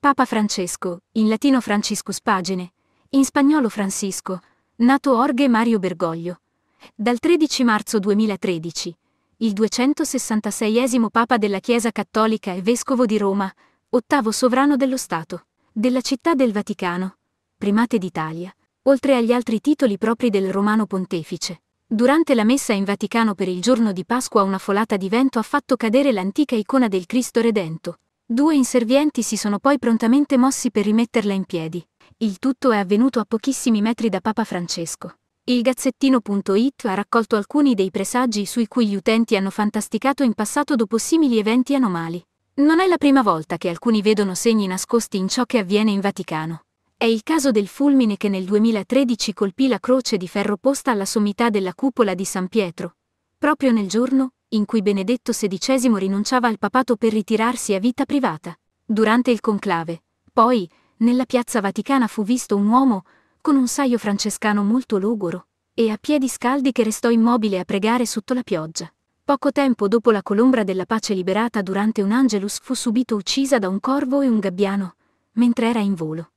Papa Francesco, in latino Franciscus Pagene, in spagnolo Francisco, nato Orge Mario Bergoglio. Dal 13 marzo 2013, il 266 Papa della Chiesa Cattolica e Vescovo di Roma, ottavo sovrano dello Stato, della città del Vaticano, primate d'Italia, oltre agli altri titoli propri del Romano Pontefice. Durante la messa in Vaticano per il giorno di Pasqua una folata di vento ha fatto cadere l'antica icona del Cristo Redento, Due inservienti si sono poi prontamente mossi per rimetterla in piedi. Il tutto è avvenuto a pochissimi metri da Papa Francesco. Il gazzettino.it ha raccolto alcuni dei presagi sui cui gli utenti hanno fantasticato in passato dopo simili eventi anomali. Non è la prima volta che alcuni vedono segni nascosti in ciò che avviene in Vaticano. È il caso del fulmine che nel 2013 colpì la croce di ferro posta alla sommità della cupola di San Pietro, proprio nel giorno in cui Benedetto XVI rinunciava al papato per ritirarsi a vita privata. Durante il conclave, poi, nella piazza vaticana fu visto un uomo, con un saio francescano molto logoro, e a piedi scaldi che restò immobile a pregare sotto la pioggia. Poco tempo dopo la colombra della pace liberata durante un Angelus fu subito uccisa da un corvo e un gabbiano, mentre era in volo.